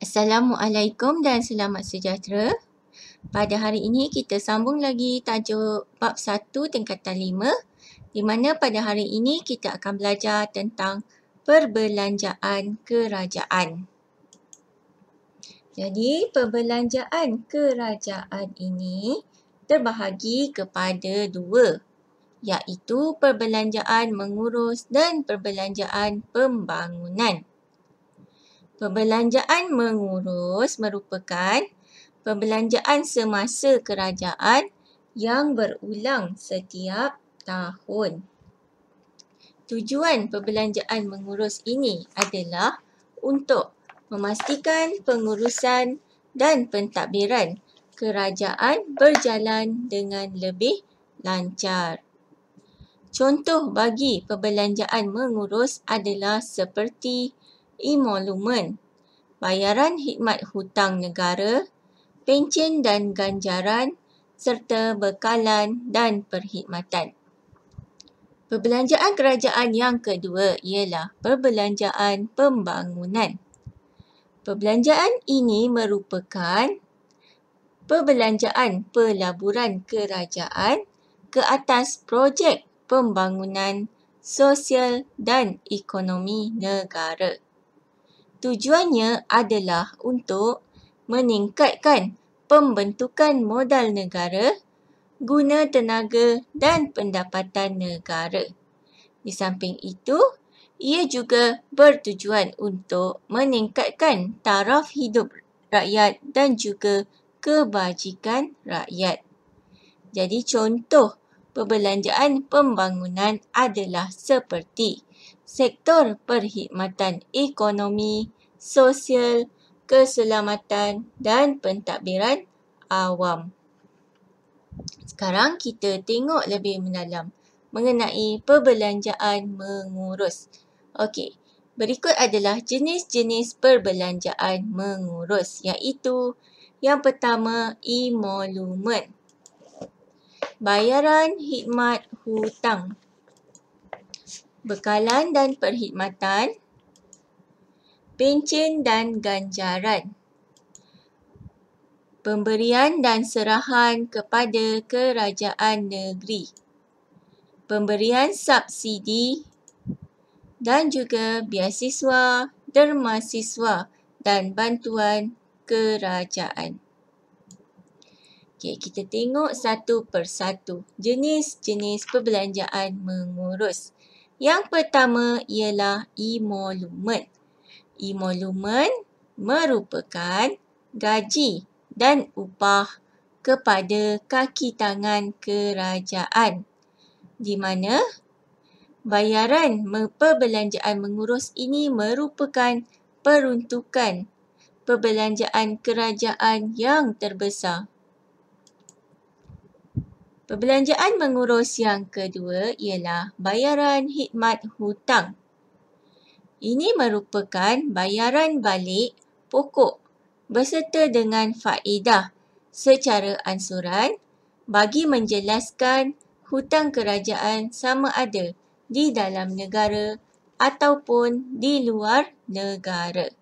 Assalamualaikum dan selamat sejahtera. Pada hari ini kita sambung lagi tajuk bab 1 tingkatan di mana pada hari ini kita akan belajar tentang perbelanjaan kerajaan. Jadi, perbelanjaan kerajaan ini terbahagi kepada dua, iaitu perbelanjaan mengurus dan perbelanjaan pembangunan. Perbelanjaan mengurus merupakan perbelanjaan semasa kerajaan yang berulang setiap tahun. Tujuan perbelanjaan mengurus ini adalah untuk memastikan pengurusan dan pentadbiran kerajaan berjalan dengan lebih lancar. Contoh bagi perbelanjaan mengurus adalah seperti emolumen, bayaran khidmat hutang negara, pencen dan ganjaran serta bekalan dan perkhidmatan. Perbelanjaan kerajaan yang kedua ialah perbelanjaan pembangunan. Perbelanjaan ini merupakan perbelanjaan pelaburan kerajaan ke atas projek pembangunan sosial dan ekonomi negara. Tujuannya adalah untuk meningkatkan pembentukan modal negara guna tenaga dan pendapatan negara. Di samping itu, ia juga bertujuan untuk meningkatkan taraf hidup rakyat dan juga kebajikan rakyat. Jadi contoh perbelanjaan pembangunan adalah seperti sektor perkhidmatan ekonomi, sosial, keselamatan dan pentadbiran awam. Sekarang kita tengok lebih mendalam mengenai perbelanjaan mengurus. Okey, berikut adalah jenis-jenis perbelanjaan mengurus iaitu yang pertama emolument. Bayaran khidmat hutang. Bekalan dan perkhidmatan. Pencen dan ganjaran pemberian dan serahan kepada kerajaan negeri, pemberian subsidi dan juga biasiswa, dermasiswa dan bantuan kerajaan. Okay, kita tengok satu persatu jenis-jenis perbelanjaan mengurus. Yang pertama ialah emolument. Emolument merupakan gaji dan upah kepada kaki tangan kerajaan di mana bayaran perbelanjaan mengurus ini merupakan peruntukan perbelanjaan kerajaan yang terbesar. Perbelanjaan mengurus yang kedua ialah bayaran khidmat hutang. Ini merupakan bayaran balik pokok berserta dengan faedah secara ansuran bagi menjelaskan hutang kerajaan sama ada di dalam negara ataupun di luar negara.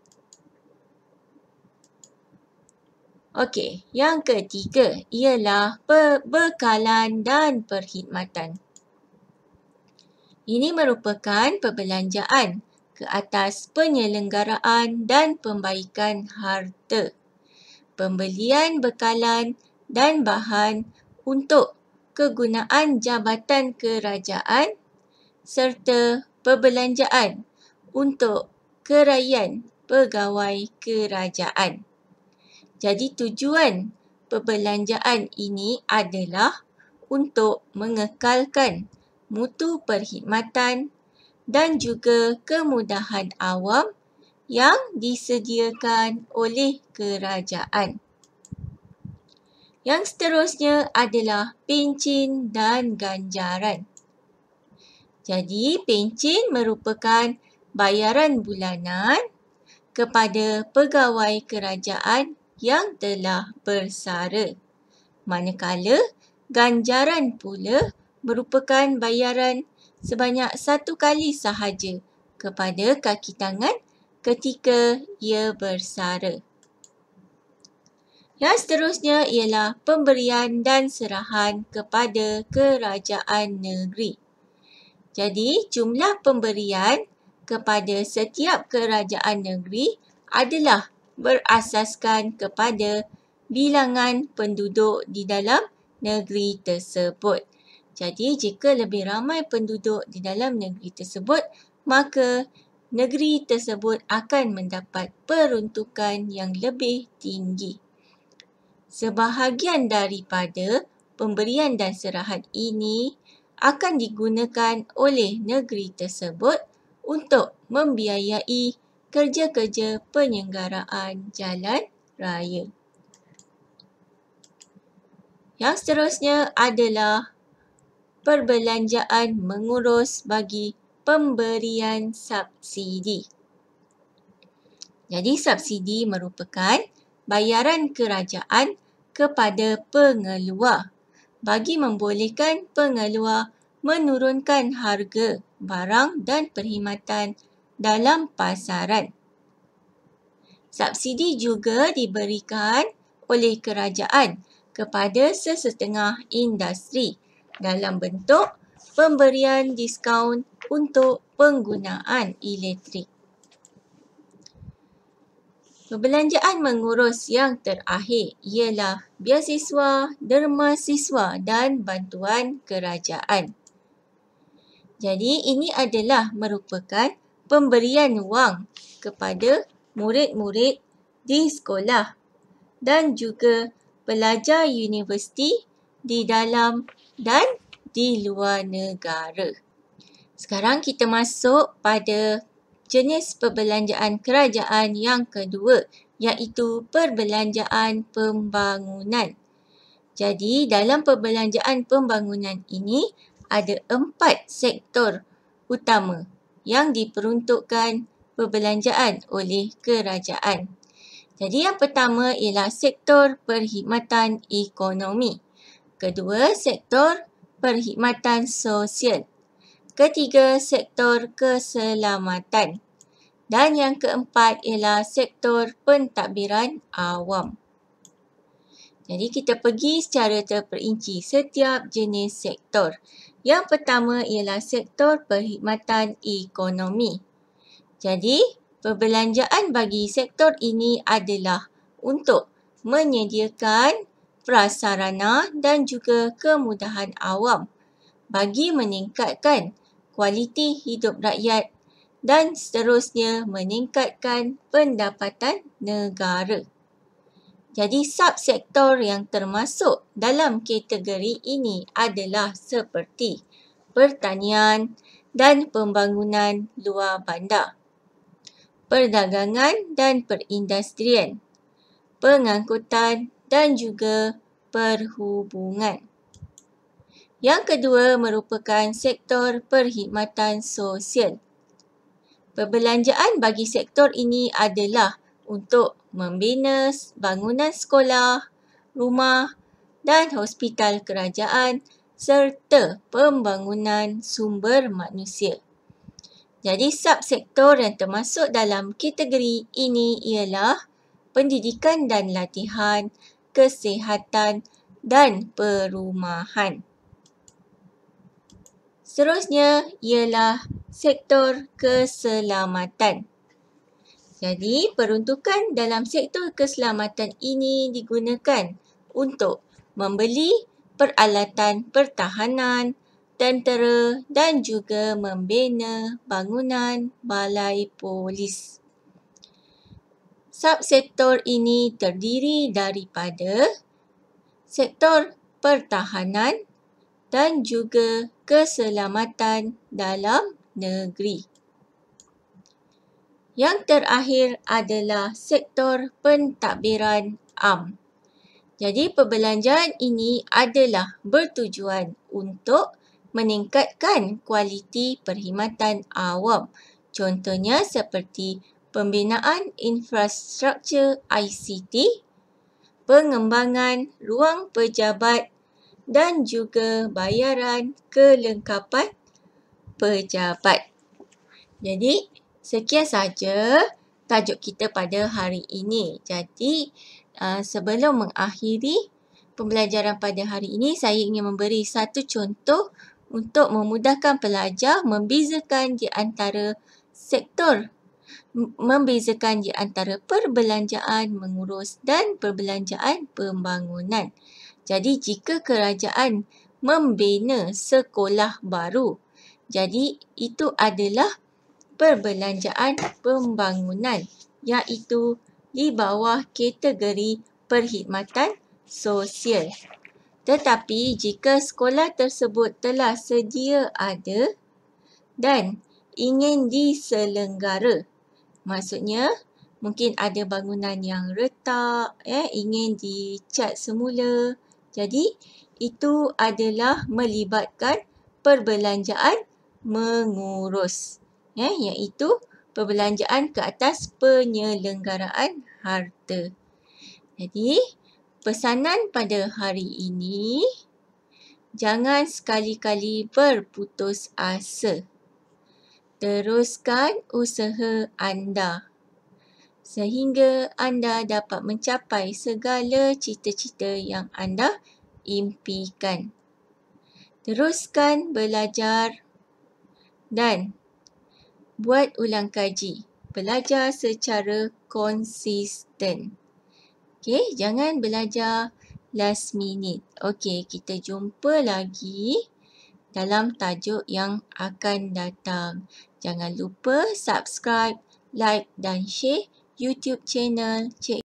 Okey, yang ketiga ialah perbekalan dan perkhidmatan. Ini merupakan perbelanjaan ke atas penyelenggaraan dan pembaikan harta, pembelian bekalan dan bahan untuk kegunaan jabatan kerajaan serta perbelanjaan untuk keraian pegawai kerajaan. Jadi tujuan perbelanjaan ini adalah untuk mengekalkan mutu perkhidmatan dan juga kemudahan awam yang disediakan oleh kerajaan. Yang seterusnya adalah pencin dan ganjaran. Jadi, pencin merupakan bayaran bulanan kepada pegawai kerajaan yang telah bersara. Manakala, ganjaran pula merupakan bayaran sebanyak satu kali sahaja kepada kaki tangan ketika ia bersara. Yang seterusnya ialah pemberian dan serahan kepada kerajaan negeri. Jadi jumlah pemberian kepada setiap kerajaan negeri adalah berasaskan kepada bilangan penduduk di dalam negeri tersebut. Jadi jika lebih ramai penduduk di dalam negeri tersebut, maka negeri tersebut akan mendapat peruntukan yang lebih tinggi. Sebahagian daripada pemberian dan serahan ini akan digunakan oleh negeri tersebut untuk membiayai kerja-kerja penyenggaraan jalan raya. Yang seterusnya adalah perbelanjaan mengurus bagi pemberian subsidi. Jadi subsidi merupakan bayaran kerajaan kepada pengeluar bagi membolehkan pengeluar menurunkan harga barang dan perkhidmatan dalam pasaran. Subsidi juga diberikan oleh kerajaan kepada sesetengah industri dalam bentuk pemberian diskaun untuk penggunaan elektrik. Perbelanjaan mengurus yang terakhir ialah biasiswa, derma siswa dan bantuan kerajaan. Jadi ini adalah merupakan pemberian wang kepada murid-murid di sekolah dan juga pelajar universiti di dalam dan di luar negara. Sekarang kita masuk pada jenis perbelanjaan kerajaan yang kedua iaitu perbelanjaan pembangunan. Jadi dalam perbelanjaan pembangunan ini ada empat sektor utama yang diperuntukkan perbelanjaan oleh kerajaan. Jadi yang pertama ialah sektor perkhidmatan ekonomi. Kedua, sektor perkhidmatan sosial. Ketiga, sektor keselamatan. Dan yang keempat ialah sektor pentadbiran awam. Jadi kita pergi secara terperinci setiap jenis sektor. Yang pertama ialah sektor perkhidmatan ekonomi. Jadi perbelanjaan bagi sektor ini adalah untuk menyediakan prasarana dan juga kemudahan awam bagi meningkatkan kualiti hidup rakyat dan seterusnya meningkatkan pendapatan negara. Jadi subsektor yang termasuk dalam kategori ini adalah seperti pertanian dan pembangunan luar bandar, perdagangan dan perindustrian, pengangkutan dan juga perhubungan. Yang kedua merupakan sektor perkhidmatan sosial. Perbelanjaan bagi sektor ini adalah untuk membina bangunan sekolah, rumah dan hospital kerajaan serta pembangunan sumber manusia. Jadi subsektor yang termasuk dalam kategori ini ialah pendidikan dan latihan, kesihatan dan perumahan. Seterusnya ialah sektor keselamatan. Jadi, peruntukan dalam sektor keselamatan ini digunakan untuk membeli peralatan pertahanan, tentera dan juga membina bangunan balai polis subsektor ini terdiri daripada sektor pertahanan dan juga keselamatan dalam negeri. Yang terakhir adalah sektor pentadbiran am. Jadi perbelanjaan ini adalah bertujuan untuk meningkatkan kualiti perkhidmatan awam. Contohnya seperti pembinaan infrastruktur ICT, pengembangan ruang pejabat dan juga bayaran kelengkapan pejabat. Jadi, sekian saja tajuk kita pada hari ini. Jadi, uh, sebelum mengakhiri pembelajaran pada hari ini, saya ingin memberi satu contoh untuk memudahkan pelajar membezakan di antara sektor membezakan di antara perbelanjaan mengurus dan perbelanjaan pembangunan. Jadi jika kerajaan membina sekolah baru, jadi itu adalah perbelanjaan pembangunan iaitu di bawah kategori perkhidmatan sosial. Tetapi jika sekolah tersebut telah sedia ada dan ingin diselenggara Maksudnya mungkin ada bangunan yang retak, eh, ingin dicat semula. Jadi itu adalah melibatkan perbelanjaan mengurus. Eh, iaitu perbelanjaan ke atas penyelenggaraan harta. Jadi pesanan pada hari ini, jangan sekali-kali berputus asa. Teruskan usaha anda sehingga anda dapat mencapai segala cita-cita yang anda impikan. Teruskan belajar dan buat ulang kaji. Belajar secara konsisten. Okey, jangan belajar last minute. Okey, kita jumpa lagi dalam tajuk yang akan datang. Jangan lupa subscribe, like dan share YouTube channel Cik